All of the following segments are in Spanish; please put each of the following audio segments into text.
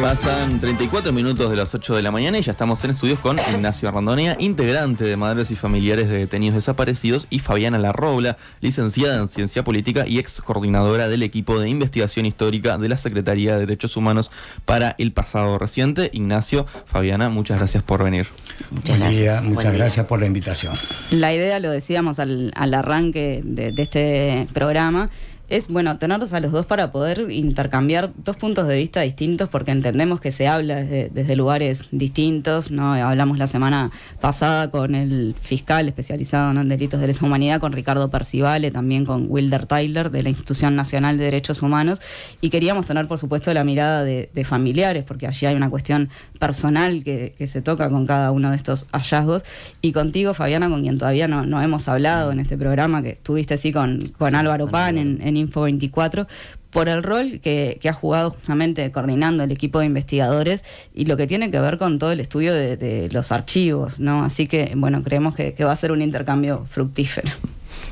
Pasan 34 minutos de las 8 de la mañana y ya estamos en estudios con Ignacio Arrandonea, integrante de Madres y Familiares de Detenidos Desaparecidos, y Fabiana Larrobla, licenciada en Ciencia Política y ex coordinadora del equipo de investigación histórica de la Secretaría de Derechos Humanos para el pasado reciente. Ignacio, Fabiana, muchas gracias por venir. Muchas Buen día, gracias. muchas gracias por la invitación. La idea, lo decíamos al, arranque de este programa, es bueno tenerlos a los dos para poder intercambiar dos puntos de vista distintos porque entendemos que se habla desde, lugares distintos, ¿no? Hablamos la semana pasada con el fiscal especializado en delitos de lesa humanidad, con Ricardo Percivale, también con Wilder Tyler de la Institución Nacional de Derechos Humanos y queríamos tener por supuesto la mirada de, familiares porque allí hay una cuestión personal que, se toca con cada uno de estos hallazgos y contigo Fabiana con quien todavía no, no hemos hablado en este programa que estuviste así con, con Álvaro Pan en Info24 por el rol que, ha jugado justamente coordinando el equipo de investigadores y lo que tiene que ver con todo el estudio de, los archivos, ¿no? Así que, bueno, creemos que, va a ser un intercambio fructífero.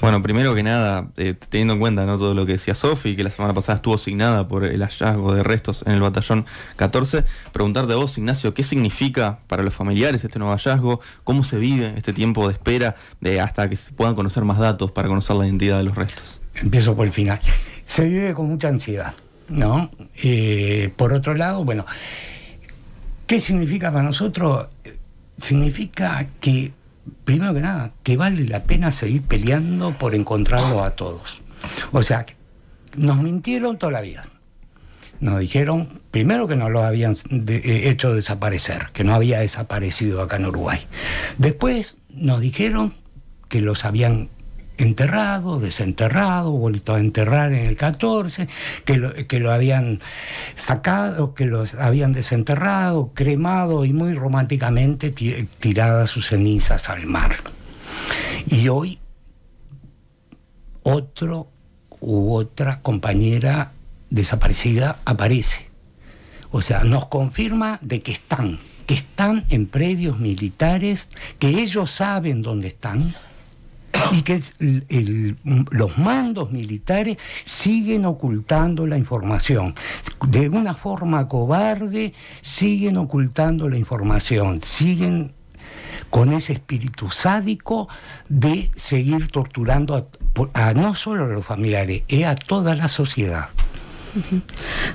Bueno, primero que nada, eh, teniendo en cuenta ¿no? todo lo que decía Sofi, que la semana pasada estuvo asignada por el hallazgo de restos en el batallón 14, preguntarte de vos, Ignacio, ¿qué significa para los familiares este nuevo hallazgo? ¿Cómo se vive este tiempo de espera de, hasta que se puedan conocer más datos para conocer la identidad de los restos? empiezo por el final. Se vive con mucha ansiedad, ¿no? Eh, por otro lado, bueno, ¿qué significa para nosotros? Significa que, primero que nada, que vale la pena seguir peleando por encontrarlos a todos. O sea, nos mintieron toda la vida. Nos dijeron, primero que nos los habían eh, hecho desaparecer, que no había desaparecido acá en Uruguay. Después nos dijeron que los habían enterrado, desenterrado, vuelto a enterrar en el 14, que lo, habían sacado, que lo habían desenterrado, cremado y muy románticamente tirada sus cenizas al mar. Y hoy otro u otra compañera desaparecida aparece. O sea, nos confirma de que están, que están en predios militares, que ellos saben dónde están y que los mandos militares siguen ocultando la información. De una forma cobarde siguen ocultando la información, siguen con ese espíritu sádico de seguir torturando a, no solo a los familiares, es eh, a toda la sociedad.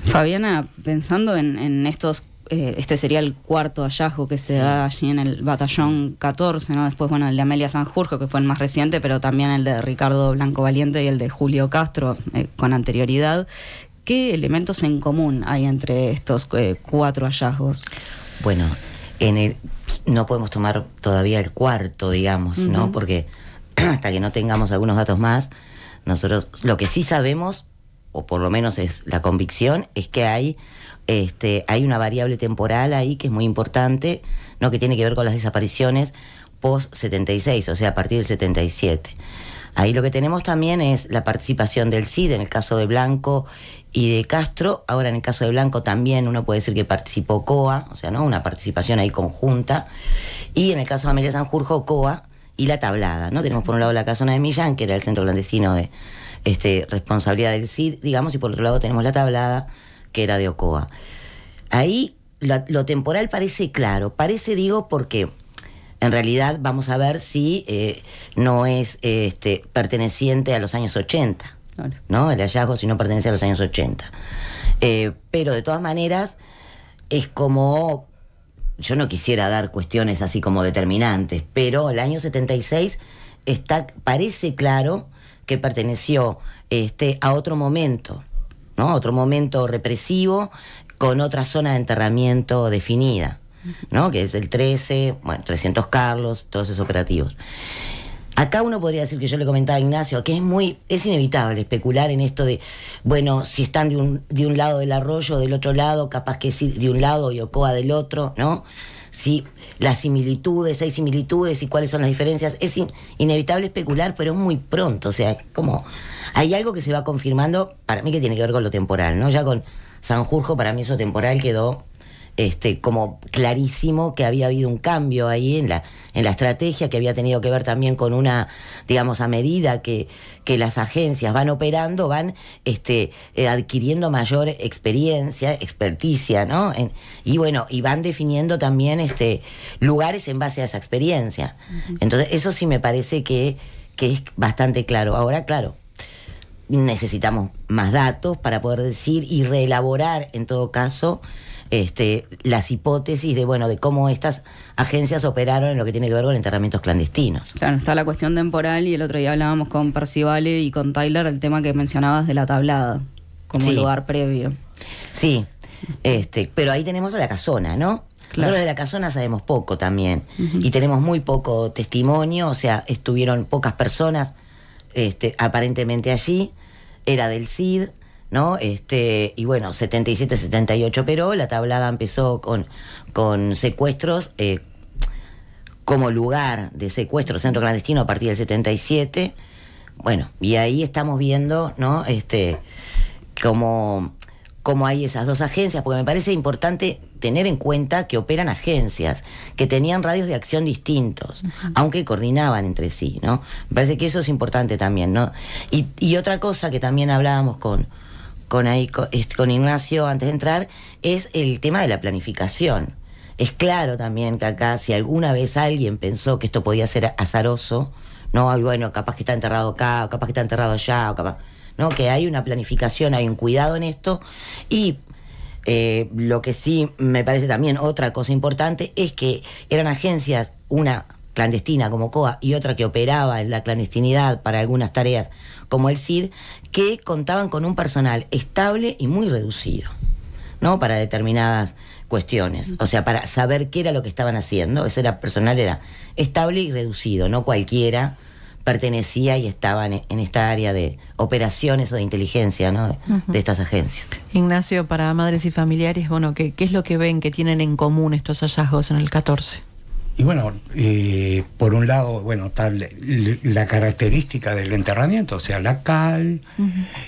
Fabiana, pensando en, en, estos eh, este sería el cuarto hallazgo que se da allí en el batallón 14, ¿no? Después, bueno, el de Amelia Sanjurjo, que fue el más reciente, pero también el de Ricardo Blanco Valiente y el de Julio Castro eh, con anterioridad. ¿Qué elementos en común hay entre estos eh, cuatro hallazgos? Bueno, en no podemos tomar todavía el cuarto, digamos, ¿no? Porque hasta que no tengamos algunos datos más, nosotros lo que sí sabemos o por lo menos es la convicción, es que hay, este, hay una variable temporal ahí que es muy importante, ¿no? que tiene que ver con las desapariciones post-76, o sea, a partir del 77. Ahí lo que tenemos también es la participación del CID en el caso de Blanco y de Castro. Ahora en el caso de Blanco también uno puede decir que participó COA, o sea, ¿no? Una participación ahí conjunta. Y en el caso de Amelia Sanjurjo, COA y la tablada, ¿no? Tenemos por un lado la casona de Millán, que era el centro clandestino de, este, responsabilidad del CID, digamos, y por otro lado tenemos la tablada, que era de Ocoa. Ahí lo, temporal parece claro, parece, digo, porque en realidad vamos a ver si eh, no es este, perteneciente a los años 80, ¿no? El hallazgo si no pertenece a los años 80. Eh, pero de todas maneras, es como yo no quisiera dar cuestiones así como determinantes, pero el año 76 está, parece claro que perteneció este, a otro momento, ¿no? Otro momento represivo con otra zona de enterramiento definida, ¿no? Que es el 13, bueno, 300 Carlos, todos esos operativos. Acá uno podría decir que yo le comentaba a Ignacio que es muy, es inevitable especular en esto de, bueno, si están de un, de un lado del arroyo, del otro lado, capaz que sí, de un lado y Ocoa del otro, ¿no? si las similitudes, hay similitudes y cuáles son las diferencias. Es inevitable especular, pero es muy pronto. O sea, como hay algo que se va confirmando, para mí que tiene que ver con lo temporal, ¿no? Ya con Sanjurjo, para mí eso temporal quedó este, como clarísimo que había habido un cambio ahí en la, en la estrategia, que había tenido que ver también con una, digamos, a medida que, las agencias van operando, van este, eh, adquiriendo mayor experiencia, experticia, ¿no? y bueno, y van definiendo también este, lugares en base a esa experiencia. Entonces, eso sí me parece que, que es bastante claro. Ahora, claro, necesitamos más datos para poder decir y reelaborar, en todo caso, este, las hipótesis de, bueno, de cómo estas agencias operaron en lo que tiene que ver con enterramientos clandestinos. Claro, está la cuestión temporal y el otro día hablábamos con Percival y con Tyler el tema que mencionabas de la tablada como lugar previo. Sí, este, pero ahí tenemos a la casona, ¿no? Claro. de la casona sabemos poco también y tenemos muy poco testimonio, o sea, estuvieron pocas personas este, aparentemente allí, era del CID, ¿no? Este, y bueno, 77-78, pero la tablada empezó con, con secuestros eh, como lugar de secuestro, centro clandestino a partir del 77. Bueno, y ahí estamos viendo, ¿no? Este, como cómo hay esas dos agencias, porque me parece importante tener en cuenta que operan agencias, que tenían radios de acción distintos, aunque coordinaban entre sí, ¿no? Me parece que eso es importante también, ¿no? Y, y otra cosa que también hablábamos con, con, ahí, con, Ignacio antes de entrar, es el tema de la planificación. Es claro también que acá, si alguna vez alguien pensó que esto podía ser azaroso, no, bueno, capaz que está enterrado acá, capaz que está enterrado allá, o capaz. ¿no? Que hay una planificación, hay un cuidado en esto. Y eh, lo que sí me parece también otra cosa importante es que eran agencias, una clandestina como COA y otra que operaba en la clandestinidad para algunas tareas como el CID, que contaban con un personal estable y muy reducido, ¿no? Para determinadas cuestiones, o sea, para saber qué era lo que estaban haciendo, ese era, personal era estable y reducido, no cualquiera pertenecía y estaba en, esta área de operaciones o de inteligencia ¿no? de, estas agencias. Ignacio, para madres y familiares, bueno, ¿qué, ¿qué es lo que ven que tienen en común estos hallazgos en el 14? Y bueno, eh, por un lado, bueno, la característica del enterramiento, o sea, la cal,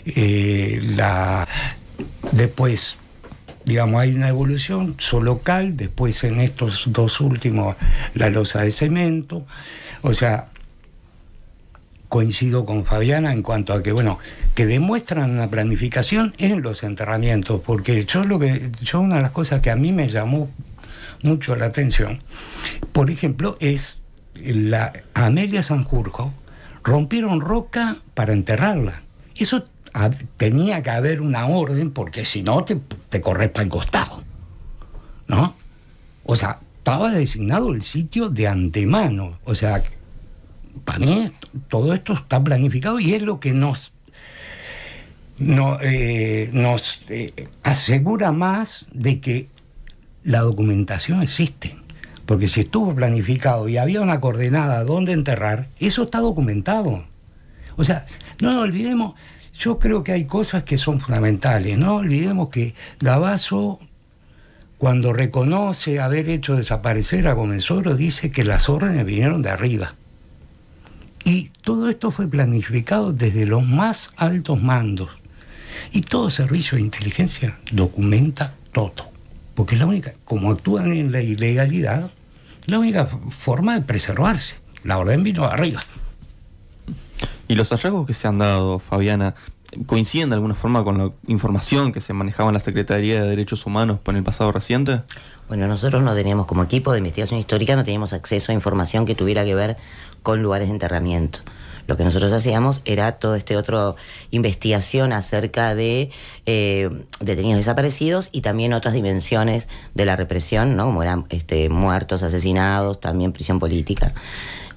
eh, la después, digamos, hay una evolución, solo cal, después en estos dos últimos, la losa de cemento. O sea, coincido con Fabiana en cuanto a que, bueno, que demuestran una planificación en los enterramientos, porque yo lo que, yo una de las cosas que a mí me llamó mucho la atención por ejemplo, es la Amelia Sanjurjo rompieron roca para enterrarla. Eso tenía que haber una orden porque si no te, te corres para el costado. ¿No? O sea, estaba designado el sitio de antemano. O sea, para mí todo esto está planificado y es lo que nos, eh, nos eh, asegura más de que la documentación existe. Porque si estuvo planificado y había una coordenada donde enterrar, eso está documentado. O sea, no nos olvidemos, yo creo que hay cosas que son fundamentales. No olvidemos que Davaso, cuando reconoce haber hecho desaparecer a Oro, dice que las órdenes vinieron de arriba. Y todo esto fue planificado desde los más altos mandos. Y todo servicio de inteligencia documenta todo porque es la única, como actúan en la ilegalidad, la única forma de preservarse. La orden vino arriba. Y los hallazgos que se han dado, Fabiana, coinciden de alguna forma con la información que se manejaba en la Secretaría de Derechos Humanos en el pasado reciente? Bueno, nosotros no teníamos como equipo de investigación histórica, no teníamos acceso a información que tuviera que ver con lugares de enterramiento. Lo que nosotros hacíamos era todo este otro investigación acerca de eh, detenidos desaparecidos y también otras dimensiones de la represión, ¿no? Como eran este, muertos, asesinados, también prisión política.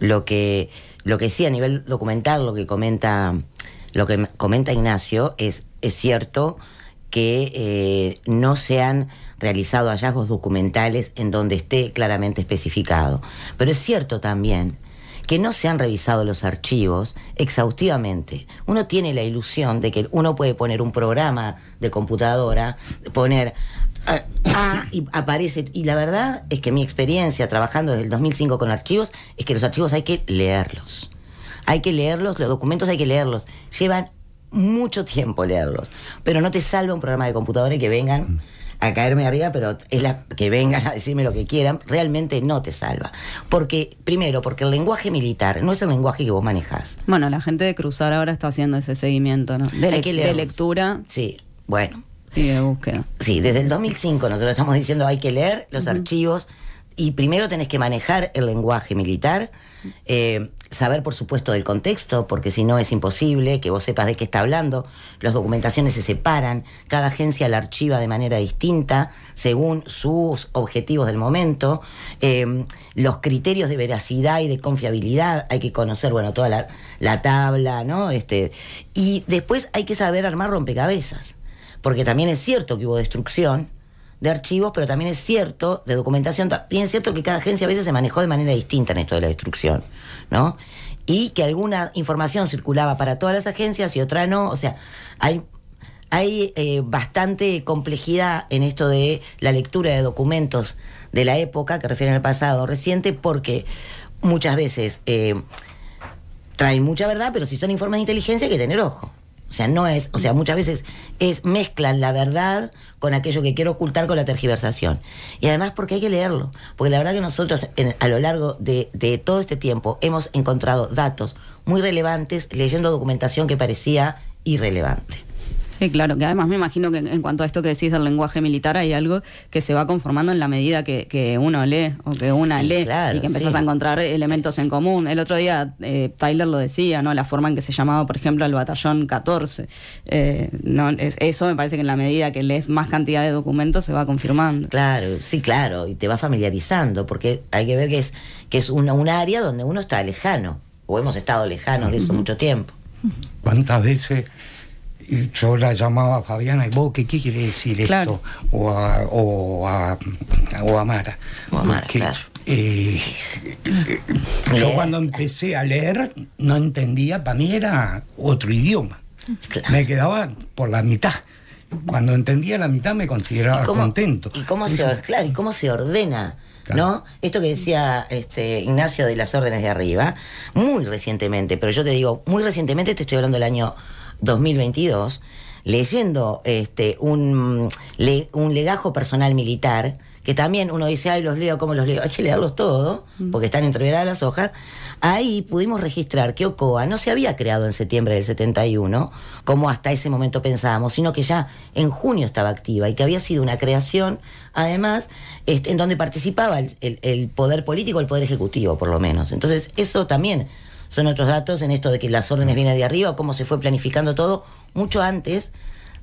Lo que, lo que sí, a nivel documental, lo que comenta, lo que comenta Ignacio es, es cierto que eh, no se han realizado hallazgos documentales en donde esté claramente especificado. Pero es cierto también que no se han revisado los archivos exhaustivamente. Uno tiene la ilusión de que uno puede poner un programa de computadora, poner eh, a, ah, y aparece. Y la verdad es que mi experiencia trabajando desde el 2005 con archivos es que los archivos hay que leerlos. Hay que leerlos, los documentos hay que leerlos. Llevan mucho tiempo leerlos, pero no te salva un programa de computadora y que vengan mm a caerme arriba, pero es la que vengan a decirme lo que quieran, realmente no te salva. Porque, primero, porque el lenguaje militar no es el lenguaje que vos manejás. Bueno, la gente de Cruzar ahora está haciendo ese seguimiento, ¿no? De, de lectura. Sí, bueno. Y de búsqueda. Sí, desde el 2005 nosotros estamos diciendo hay que leer los archivos y primero tenés que manejar el lenguaje militar, eh, saber por supuesto del contexto, porque si no es imposible que vos sepas de qué está hablando, las documentaciones se separan, cada agencia la archiva de manera distinta según sus objetivos del momento, eh, los criterios de veracidad y de confiabilidad, hay que conocer, bueno, toda la, la tabla, ¿no? Este, y después hay que saber armar rompecabezas, porque también es cierto que hubo destrucción, de archivos, pero también es cierto, de documentación, también es cierto que cada agencia a veces se manejó de manera distinta en esto de la destrucción, ¿no? Y que alguna información circulaba para todas las agencias y otra no, o sea, hay, hay eh, bastante complejidad en esto de la lectura de documentos de la época que refieren al pasado reciente, porque muchas veces eh, traen mucha verdad, pero si son informes de inteligencia hay que tener ojo. O sea, no es, o sea, muchas veces es mezclan la verdad con aquello que quiero ocultar con la tergiversación. Y además porque hay que leerlo, porque la verdad que nosotros a lo largo de todo este tiempo hemos encontrado datos muy relevantes leyendo documentación que parecía irrelevante. Sí, claro, que además me imagino que en cuanto a esto que decís del lenguaje militar hay algo que se va conformando en la medida que, uno lee o que una lee y, que empezás a encontrar elementos en común. El otro día eh, Tyler lo decía, ¿no? La forma en que se llamaba, por ejemplo, al batallón 14. Eh, eso me parece que en la medida que lees más cantidad de documentos se va confirmando. Claro, sí, claro, y te va familiarizando, porque hay que ver que es, que es un área donde uno está lejano, o hemos estado lejanos de eso mucho tiempo. ¿Cuántas veces yo la llamaba Fabiana y vos, ¿qué, quiere decir esto? O a, o, o a claro. Eh, cuando empecé a leer no entendía, para mí era otro idioma. Me quedaba por la mitad. Cuando entendía la mitad me consideraba contento. ¿Y cómo, se, ordena? ¿no? Esto que decía este, Ignacio de las órdenes de arriba, muy recientemente, pero yo te digo, muy recientemente, te estoy hablando del año 2022, leyendo este, un, un legajo personal militar, que también uno dice, ay, los leo, ¿cómo los leo? Hay que leerlos todos, mm. porque están entreveradas las hojas. Ahí pudimos registrar que Ocoa no se había creado en septiembre del 71, como hasta ese momento pensábamos, sino que ya en junio estaba activa y que había sido una creación, además, este, en donde participaba el poder político, el poder ejecutivo, por lo menos. Entonces, eso también son otros datos en esto de que las órdenes vienen de arriba, cómo se fue planificando todo mucho antes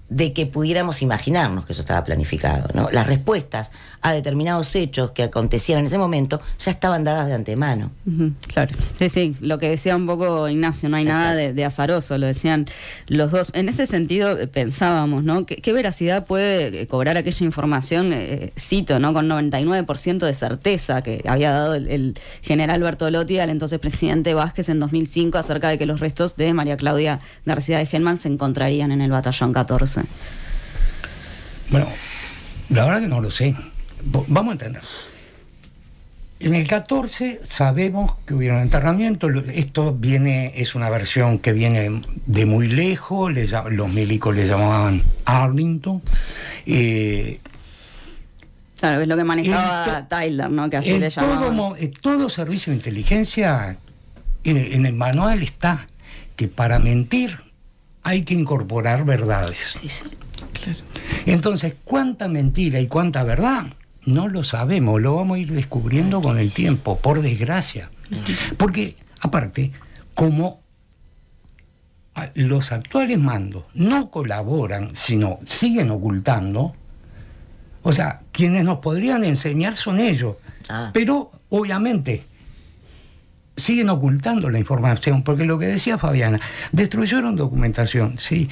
de que pudiéramos imaginarnos que eso estaba planificado. ¿no? Las respuestas a determinados hechos que acontecían en ese momento ya estaban dadas de antemano. claro, sí, sí, lo que decía un poco Ignacio, no hay nada de, azaroso, lo decían los dos. En ese sentido eh, pensábamos, ¿no? ¿Qué, veracidad puede eh, cobrar aquella información, eh, cito, ¿no? Con 99% de certeza que había dado el, general Alberto Bertolotti al entonces presidente Vázquez en 2005 acerca de que los restos de María Claudia García de Gelman se encontrarían en el batallón 14. Bueno, la verdad que no lo sé. Vamos a entender. En el 14 sabemos que hubieron enterramiento Esto viene, es una versión que viene de muy lejos. los milicos le llamaban Arlington. Eh, claro, es lo que manejaba Tyler, ¿no? Que así le llamaban. Eh, todo, servicio de inteligencia, eh, en el manual está que para mentir hay que incorporar verdades. Sí, Claro. Entonces, ¿cuánta mentira y cuánta verdad? No lo sabemos, lo vamos a ir descubriendo con el tiempo, por desgracia. Porque, aparte, como los actuales mandos no colaboran, sino siguen ocultando, o sea, quienes nos podrían enseñar son ellos. Ah. Pero, obviamente, siguen ocultando la información, porque lo que decía Fabiana, destruyeron documentación, sí,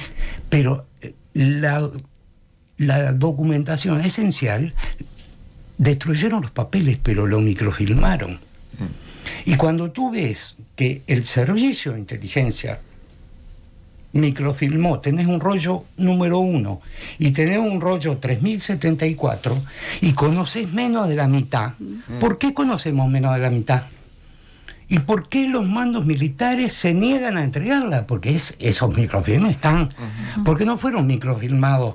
pero eh, la, documentación esencial, destruyeron los papeles, pero lo microfilmaron. Mm. Y cuando tú ves que el servicio de inteligencia microfilmó, tenés un rollo número uno y tenés un rollo 3074 y conoces menos de la mitad, mm. ¿por qué conocemos menos de la mitad? ¿Y por qué los mandos militares se niegan a entregarla? Porque esos microfilmes están. Porque no fueron microfilmados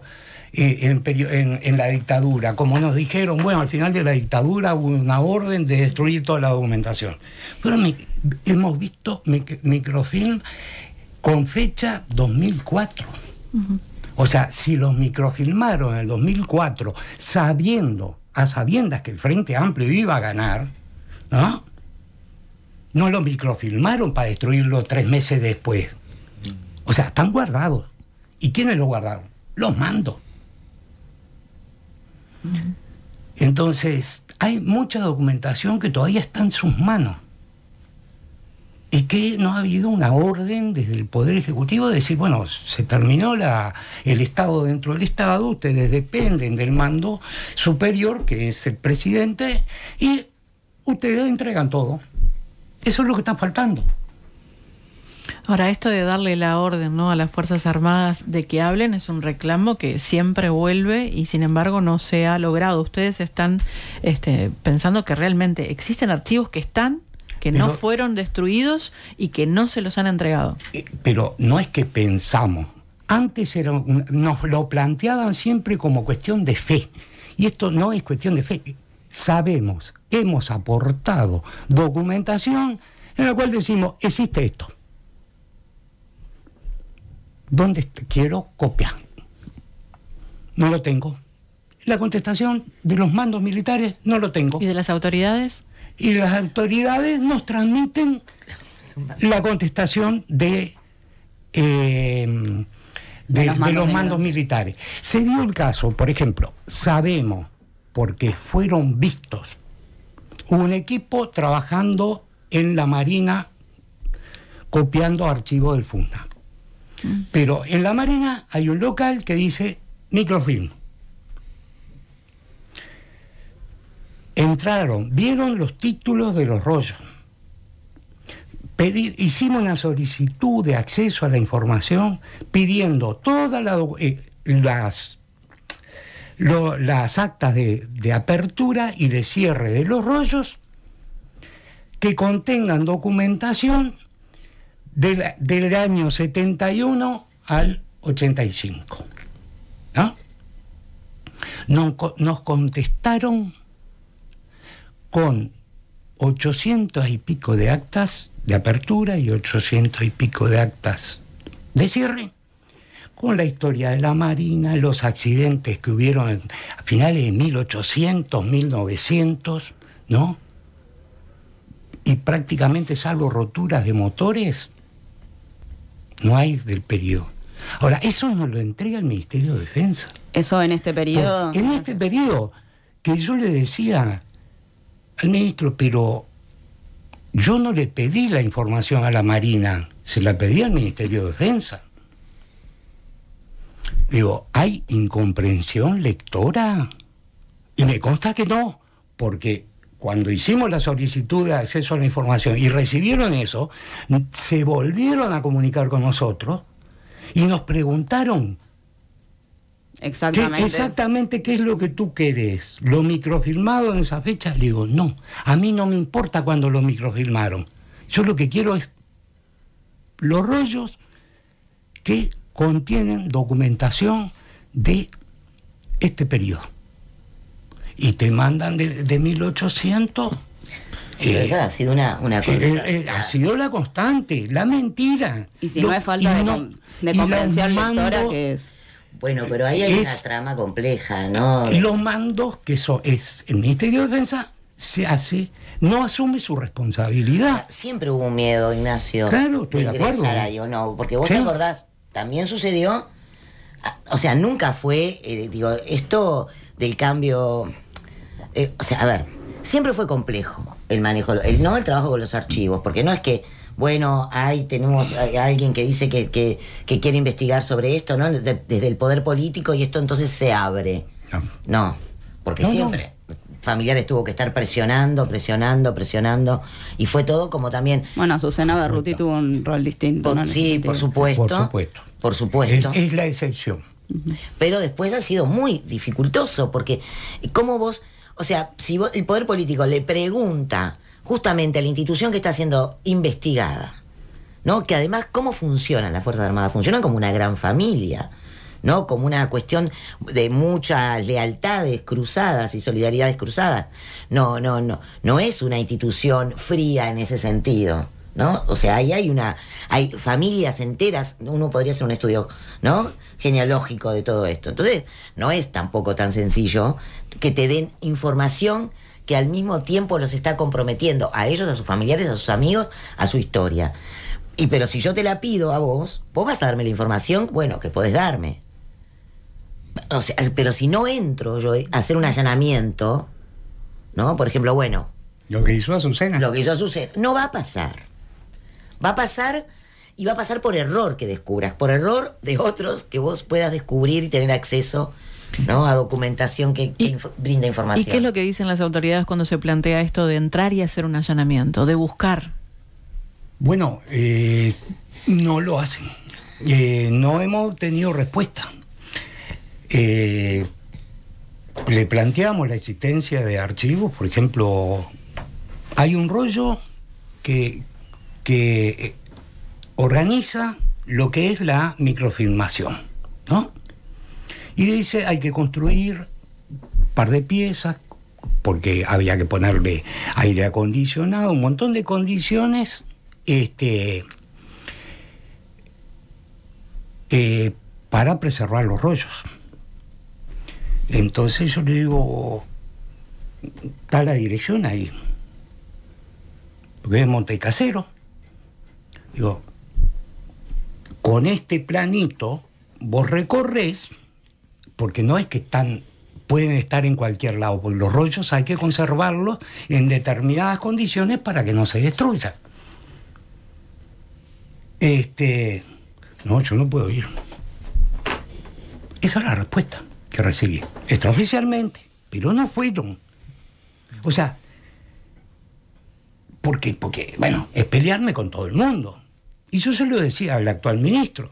eh, en, la dictadura. Como nos dijeron, bueno, al final de la dictadura hubo una orden de destruir toda la documentación. Pero hemos visto microfilm con fecha 2004. O sea, si los microfilmaron en el 2004, sabiendo, a sabiendas que el Frente Amplio iba a ganar, ¿no? no lo microfilmaron para destruirlo tres meses después. O sea, están guardados. ¿Y quiénes lo guardaron? Los mandos. Entonces, hay mucha documentación que todavía está en sus manos. Y que no ha habido una orden desde el Poder Ejecutivo de decir, bueno, se terminó la, el Estado dentro del Estado, ustedes dependen del mando superior, que es el presidente, y ustedes entregan todo. Eso es lo que está faltando. Ahora, esto de darle la orden ¿no? a las Fuerzas Armadas de que hablen es un reclamo que siempre vuelve y sin embargo no se ha logrado. Ustedes están este, pensando que realmente existen archivos que están, que no fueron destruidos y que no se los han entregado. Eh, pero no es que pensamos. Antes nos lo planteaban siempre como cuestión de fe. Y esto no es cuestión de fe. Sabemos hemos aportado documentación en la cual decimos, existe esto. ¿Dónde quiero copiar? No lo tengo. La contestación de los mandos militares no lo tengo. ¿Y de las autoridades? Y las autoridades nos transmiten la contestación de, eh, los mandos militares. Se dio el caso, por ejemplo, sabemos, porque fueron vistos un equipo trabajando en la Marina copiando archivos del Funda. Pero en la Marina hay un local que dice microfilm. Entraron, vieron los títulos de los rollos. Pedir, hicimos una solicitud de acceso a la información pidiendo todas eh, las las actas de, apertura y de cierre de los rollos que contengan documentación del, año 71 al 85. ¿no? Nos, nos contestaron con 800 y pico de actas de apertura y 800 y pico de actas de cierre con la historia de la Marina, los accidentes que hubieron a finales de 1800, 1900, ¿no? Y prácticamente salvo roturas de motores, no hay del periodo. Ahora, eso no lo entrega el Ministerio de Defensa. Eso en este periodo. en este periodo, que yo le decía al ministro, pero yo no le pedí la información a la Marina, se la pedí al Ministerio de Defensa. Digo, ¿hay incomprensión lectora? Y me consta que no, porque cuando hicimos la solicitud de acceso a la información y recibieron eso, se volvieron a comunicar con nosotros y nos preguntaron exactamente qué, exactamente qué es lo que tú querés. ¿Lo microfilmado en esa fecha? Le digo, no, a mí no me importa cuando lo microfilmaron. Yo lo que quiero es los rollos que contienen documentación de este periodo. Y te mandan de, 1800. Eh, esa ha sido una, una eh, eh, ha sido la constante, la mentira. Y si no hay falta de, de comprensión que es? Bueno, pero ahí hay una trama compleja, ¿no? Los mandos, que eso es el Ministerio de Defensa, se hace, no asume su responsabilidad. Siempre hubo un miedo, Ignacio. Claro, estoy de, acuerdo. no, porque vos te acordás, también sucedió, ah, o sea, nunca fue, eh, digo, esto del cambio, eh, o sea, a ver, siempre fue complejo el manejo, el, no el trabajo con los archivos, porque no es que, bueno, ahí tenemos a alguien que dice que, que, quiere investigar sobre esto, ¿no? Desde, el poder político y esto entonces se abre. No, no porque siempre familiares tuvo que estar presionando, presionando, presionando. Y fue todo como también. Bueno, Susana Berruti tuvo un rol distinto. Sí, por supuesto. Por supuesto. Es, la excepción. Pero después ha sido muy dificultoso, porque ¿cómo vos.? O sea, si el poder político le pregunta justamente a la institución que está siendo investigada, ¿no? Que además, ¿cómo funcionan las Fuerzas Armadas? Funcionan como una gran familia. ¿no? Como una cuestión de muchas lealtades cruzadas y solidaridades cruzadas. No, no, no, no es una institución fría en ese sentido. ¿No? O sea, ahí hay una, hay familias enteras, uno podría hacer un estudio, ¿no? genealógico de todo esto. Entonces, no es tampoco tan sencillo que te den información que al mismo tiempo los está comprometiendo a ellos, a sus familiares, a sus amigos, a su historia. Y pero si yo te la pido a vos, vos vas a darme la información, bueno, que podés darme, pero si no entro yo eh, a hacer un allanamiento, ¿no? Por ejemplo, bueno. Lo que hizo Azucena. Lo que hizo Azucena. No va a pasar. Va a pasar y va a pasar por error que descubras, por error de otros que vos puedas descubrir y tener acceso ¿no? a documentación que, brinda información. ¿Y qué es lo que dicen las autoridades cuando se plantea esto de entrar y hacer un allanamiento, de buscar? Bueno, eh, no lo hacen. Eh, no hemos tenido respuesta. Eh, le planteamos la existencia de archivos, por ejemplo, hay un rollo que, eh, organiza lo que es la microfilmación, ¿no? Y dice, hay que construir un par de piezas, porque había que ponerle aire acondicionado, un montón de condiciones, este, eh, para preservar los rollos. Entonces yo le digo, está la dirección ahí, porque es Montecasero. Digo, con este planito vos recorres, porque no es que están, pueden estar en cualquier lado, porque los rollos hay que conservarlos en determinadas condiciones para que no se destruya. Este, no, yo no puedo ir. Esa es la respuesta recibí. esto oficialmente pero no fueron. O sea, porque, porque, bueno, es pelearme con todo el mundo. Y yo se lo decía al actual ministro.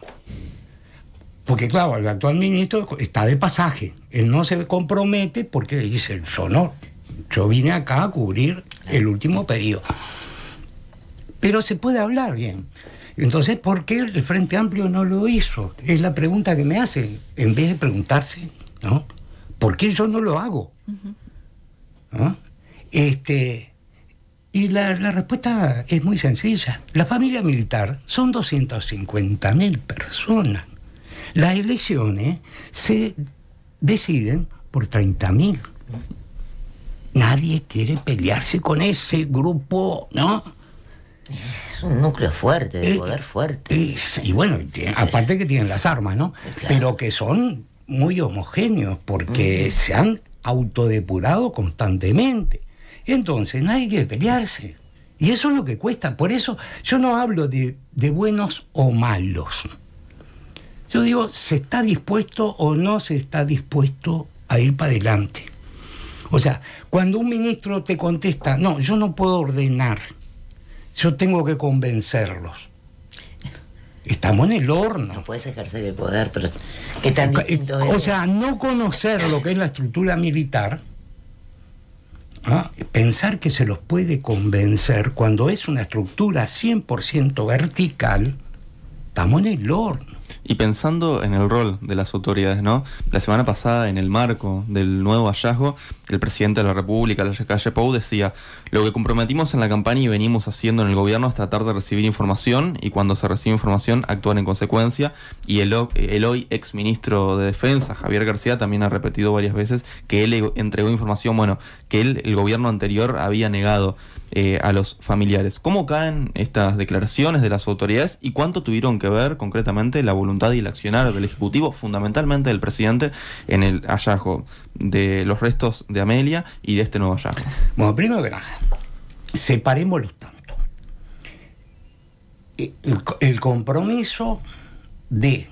Porque claro, el actual ministro está de pasaje. Él no se compromete porque dice, yo no, yo vine acá a cubrir el último periodo. Pero se puede hablar bien. Entonces, ¿por qué el Frente Amplio no lo hizo? Es la pregunta que me hace, en vez de preguntarse ¿no? ¿Por qué yo no lo hago? Este, y la, respuesta es muy sencilla. La familia militar son 250.000 personas. Las elecciones se deciden por 30.000. Nadie quiere pelearse con ese grupo, ¿no? Es un núcleo fuerte, de eh, poder fuerte. Eh, y bueno, aparte que tienen las armas, ¿no? Pero que son muy homogéneos porque se han autodepurado constantemente. Entonces, nadie quiere pelearse. Y eso es lo que cuesta. Por eso yo no hablo de buenos o malos. Yo digo, ¿se está dispuesto o no se está dispuesto a ir para adelante? O sea, cuando un ministro te contesta, no, yo no puedo ordenar, yo tengo que convencerlos. Estamos en el horno. No puedes ejercer el poder, pero qué tan eh, es? O sea, no conocer lo que es la estructura militar, ¿ah? pensar que se los puede convencer cuando es una estructura 100% vertical, estamos en el horno. Y pensando en el rol de las autoridades, ¿no? La semana pasada, en el marco del nuevo hallazgo, el presidente de la República, la calle Pou, decía, lo que comprometimos en la campaña y venimos haciendo en el gobierno es tratar de recibir información y cuando se recibe información actuar en consecuencia. Y el, el hoy ex ministro de Defensa, Javier García, también ha repetido varias veces que él entregó información, bueno, que el gobierno anterior había negado eh, a los familiares. ¿Cómo caen estas declaraciones de las autoridades y cuánto tuvieron que ver concretamente la voluntad y el accionar del Ejecutivo, fundamentalmente del presidente, en el hallazgo? de los restos de Amelia y de este nuevo hallazgo? Bueno, primero que nada, separemos los tantos. Eh, el, compromiso de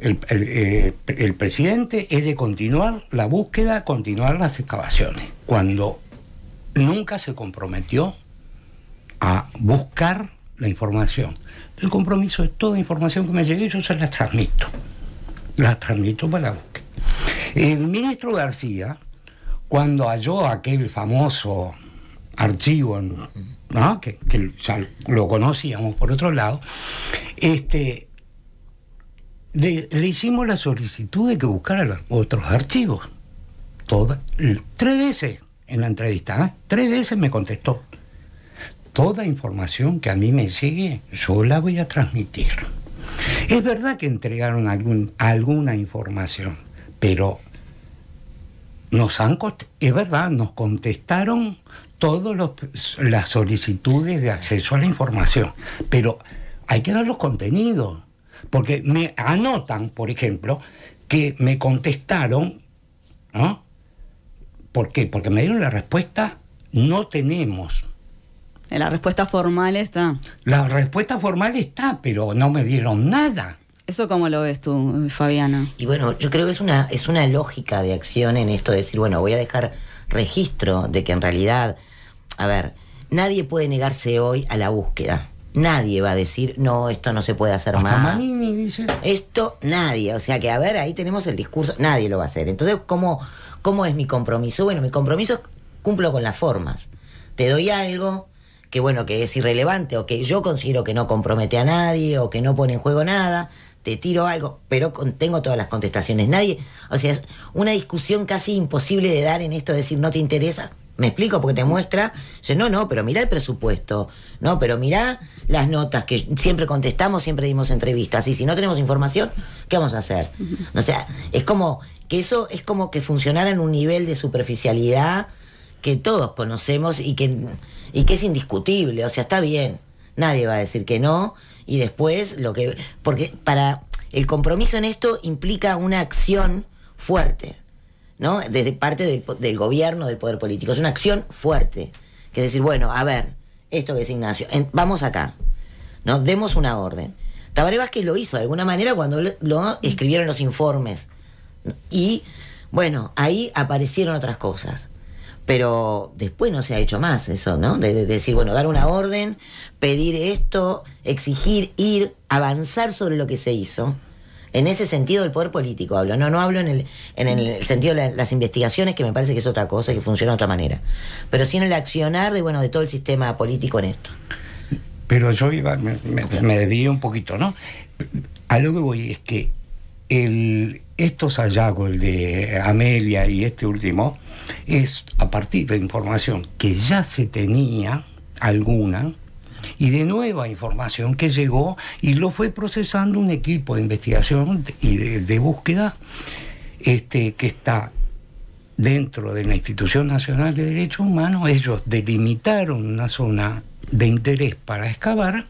eh, el, presidente es de continuar la búsqueda, continuar las excavaciones, cuando nunca se comprometió a buscar la información. El compromiso de toda información que me llegue, yo se las transmito. Las transmito para la búsqueda. El ministro García, cuando halló aquel famoso archivo, que, ya lo conocíamos por otro lado, este, le, hicimos la solicitud de que buscara otros archivos. Toda, tres veces en la entrevista, ¿eh? tres veces me contestó. Toda información que a mí me sigue, yo la voy a transmitir. Es verdad que entregaron alguna información, pero nos han, es verdad, nos contestaron todas las solicitudes de acceso a la información, pero hay que dar los contenidos, porque me anotan, por ejemplo, que me contestaron, ¿no? ¿por qué? Porque me dieron la respuesta, no tenemos. La respuesta formal está. La respuesta formal está, pero no me dieron nada. ¿Eso cómo lo ves tú, Fabiana? Y bueno, yo creo que es una, es una lógica de acción en esto de decir, bueno, voy a dejar registro de que en realidad, a ver, nadie puede negarse hoy a la búsqueda. Nadie va a decir, no, esto no se puede hacer más. Esto nadie, o sea que a ver, ahí tenemos el discurso, nadie lo va a hacer. Entonces, ¿cómo, cómo es mi compromiso? Bueno, mi compromiso es cumplo con las formas. Te doy algo que bueno, que es irrelevante o que yo considero que no compromete a nadie o que no pone en juego nada, te tiro algo, pero tengo todas las contestaciones. Nadie, o sea, es una discusión casi imposible de dar en esto, de decir no te interesa. Me explico, porque te muestra, dice, no, no, pero mira el presupuesto, no, pero mira las notas que siempre contestamos, siempre dimos entrevistas, y si no tenemos información, ¿qué vamos a hacer? O sea, es como que eso es como que funcionara en un nivel de superficialidad que todos conocemos y que, y que es indiscutible, o sea, está bien, nadie va a decir que no, y después lo que... Porque para... El compromiso en esto implica una acción fuerte, ¿no? Desde parte del, gobierno, del poder político. Es una acción fuerte. Que es decir, bueno, a ver, esto que es Ignacio, vamos acá, ¿no? Demos una orden. Tabaré Vázquez lo hizo de alguna manera cuando lo escribieron los informes. Y bueno, ahí aparecieron otras cosas pero después no se ha hecho más eso, ¿no? De, decir, bueno, dar una orden, pedir esto, exigir, ir, avanzar sobre lo que se hizo. En ese sentido del poder político hablo, no, no hablo en el, en el sentido de las investigaciones, que me parece que es otra cosa, que funciona de otra manera, pero sí en el accionar de, bueno, de todo el sistema político en esto. Pero yo iba, me, me, un poquito, ¿no? A lo que voy es que el, estos hallazgos, el de Amelia y este último, es a partir de información que ya se tenía alguna y de nueva información que llegó y lo fue procesando un equipo de investigación y de, búsqueda este, que está dentro de la Institución Nacional de Derechos Humanos. Ellos delimitaron una zona de interés para excavar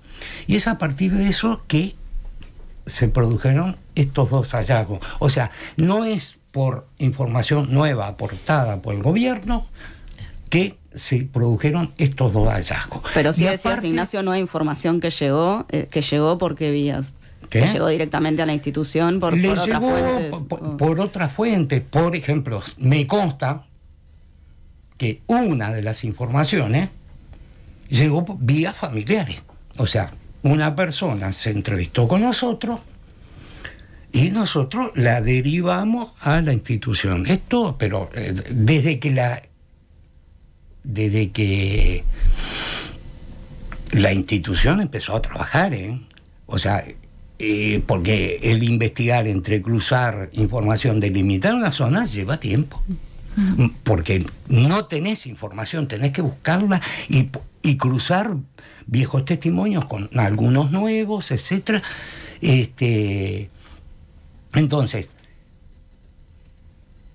y es a partir de eso que se produjeron estos dos hallazgos. O sea, no es por información nueva aportada por el gobierno que se produjeron estos dos hallazgos. Pero si decías, Ignacio, no hay información que llegó, eh, que llegó porque vías. ...que llegó directamente a la institución por, por llegó Por, Por ejemplo, me consta que una de las informaciones llegó vía familiares. O sea, una persona se entrevistó con nosotros y nosotros la derivamos a la institución. Esto, pero eh, desde que la desde que la institución empezó a trabajar, ¿eh? o sea, eh, porque el investigar entre cruzar información, delimitar una zona lleva tiempo, porque no tenés información, tenés que buscarla y, cruzar viejos testimonios con algunos nuevos, etcétera. Este, entonces,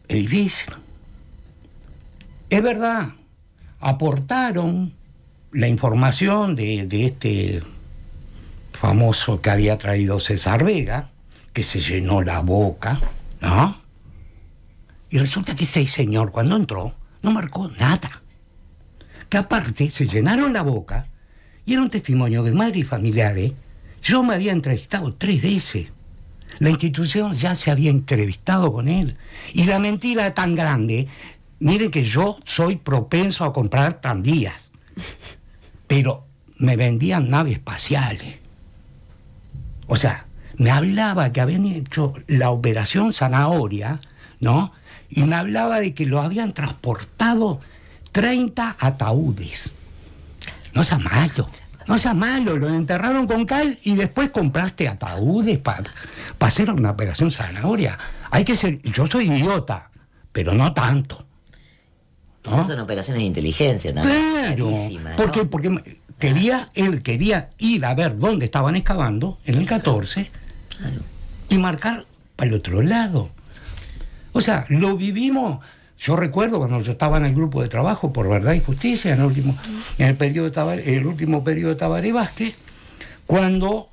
es difícil. Es verdad, aportaron la información de, este famoso que había traído César Vega, que se llenó la boca, ¿no? Y resulta que ese señor, cuando entró, no marcó nada. Que aparte se llenaron la boca y era un testimonio de madres y familiares. Yo me había entrevistado tres veces. La institución ya se había entrevistado con él. Y la mentira tan grande, miren que yo soy propenso a comprar tandías. pero me vendían naves espaciales. O sea, me hablaba que habían hecho la operación zanahoria, ¿no? Y me hablaba de que lo habían transportado 30 ataúdes. No sea malo. No seas malo, lo enterraron con cal y después compraste ataúdes para hacer una operación zanahoria. Hay que ser, yo soy idiota, pero no tanto. ¿no? son operaciones de inteligencia también. Claro, porque, quería, él quería ir a ver dónde estaban excavando en el 14 y marcar para el otro lado. O sea, lo vivimos yo recuerdo cuando yo estaba en el grupo de trabajo por verdad y justicia, en el último, en el periodo de Tabaré, último periodo cuando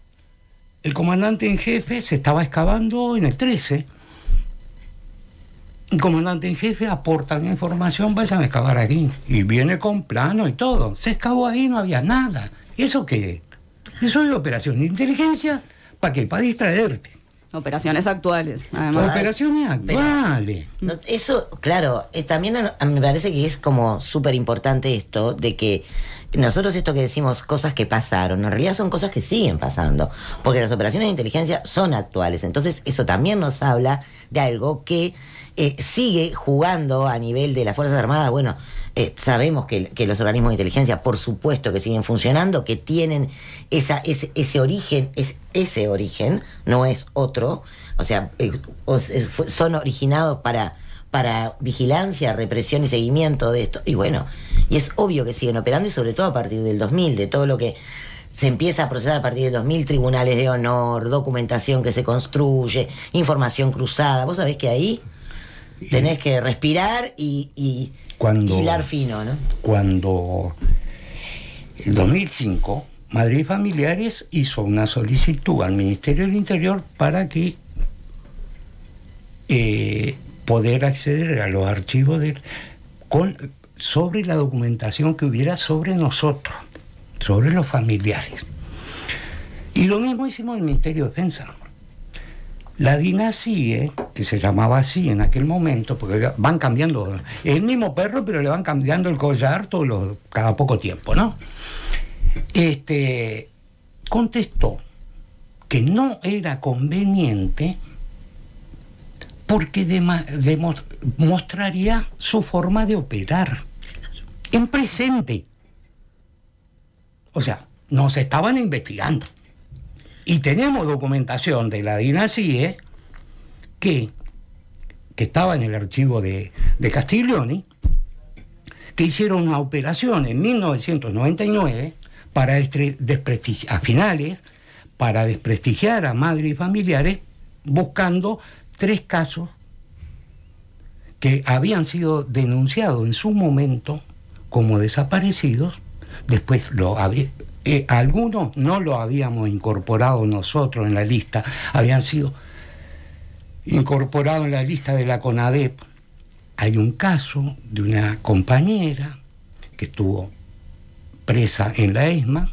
el comandante en jefe se estaba excavando en el 13. El comandante en jefe aporta la información, vayan a excavar aquí. Y viene con plano y todo. Se excavó ahí, no había nada. ¿Eso qué? Eso es la operación de inteligencia. ¿Para qué? Para distraerte. Operaciones actuales, Operaciones actuales. eso, claro, eh, también me parece que es como súper importante esto de que nosotros esto que decimos cosas que pasaron, en realidad son cosas que siguen pasando, porque las operaciones de inteligencia son actuales. Entonces eso también nos habla de algo que eh, sigue jugando a nivel de las Fuerzas Armadas. Bueno, eh, sabemos que, los organismos de inteligencia, por supuesto, que siguen funcionando, que tienen esa, ese, origen, es, ese origen, no es otro. O sea, eh, son originados para para vigilancia, represión y seguimiento de esto. Y bueno, y es obvio que siguen operando y sobre todo a partir del 2000, de todo lo que se empieza a procesar a partir del 2000, tribunales de honor, documentación que se construye, información cruzada. Vos sabés que ahí tenés que respirar y, y hilar fino, ¿no? Cuando el 2005, Madrid Familiares hizo una solicitud al Ministerio del Interior para que eh, poder acceder a los archivos de, con, sobre la documentación que hubiera sobre nosotros, sobre los familiares. Y lo mismo hicimos en el Ministerio de Defensa. La dinastía, que se llamaba así en aquel momento, porque van cambiando, el mismo perro, pero le van cambiando el collar cada poco tiempo, ¿no? Este, contestó que no era conveniente porque mostraría su forma de operar en presente. O sea, nos estaban investigando. Y tenemos documentación de la dinastía que, que estaba en el archivo de, de Castiglioni, que hicieron una operación en 1999 para desprestigiar, a finales, para desprestigiar a madres y familiares buscando tres casos que habían sido denunciados en su momento como desaparecidos, después lo había, eh, algunos no lo habíamos incorporado nosotros en la lista, habían sido incorporados en la lista de la CONADEP. Hay un caso de una compañera que estuvo presa en la ESMA,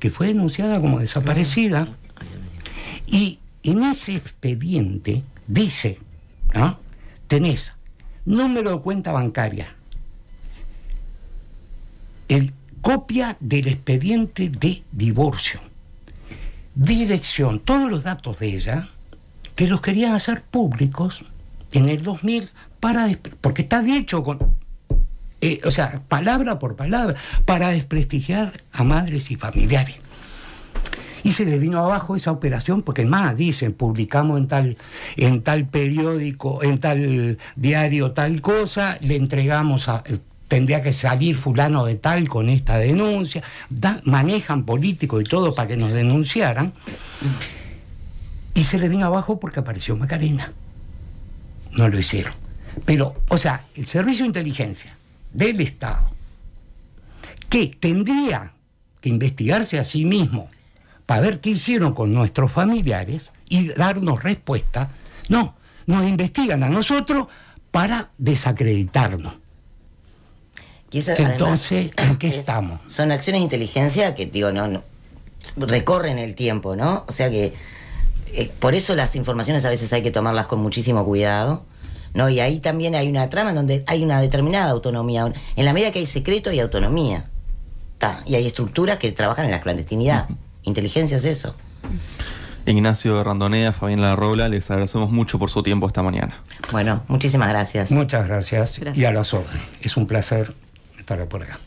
que fue denunciada como desaparecida, y en ese expediente dice, ¿no? Ah. tenés número de cuenta bancaria, el, copia del expediente de divorcio, dirección, todos los datos de ella, que los querían hacer públicos en el 2000 para porque está dicho con eh, o sea palabra por palabra para desprestigiar a madres y familiares y se le vino abajo esa operación porque más dicen, publicamos en tal, en tal periódico, en tal diario tal cosa, le entregamos a eh, tendría que salir fulano de tal con esta denuncia, manejan políticos y todo para que nos denunciaran. Y se le vino abajo porque apareció Macarena. No lo hicieron. Pero, o sea, el Servicio de Inteligencia del Estado, que tendría que investigarse a sí mismo para ver qué hicieron con nuestros familiares y darnos respuesta. No, nos investigan a nosotros para desacreditarnos. Entonces, ¿en qué estamos? Son acciones de inteligencia que, digo, no, recorren el tiempo, ¿no? O sea que eh, por eso las informaciones a veces hay que tomarlas con muchísimo cuidado. ¿no? Y ahí también hay una trama en donde hay una determinada autonomía, en la medida que hay secreto y autonomía. y hay estructuras que trabajan en la clandestinidad. Inteligencia es eso. Ignacio Randonea, Fabián Larrola, les agradecemos mucho por su tiempo esta mañana. Bueno, muchísimas gracias. Muchas gracias, y a las órdenes. Es un placer estar por acá.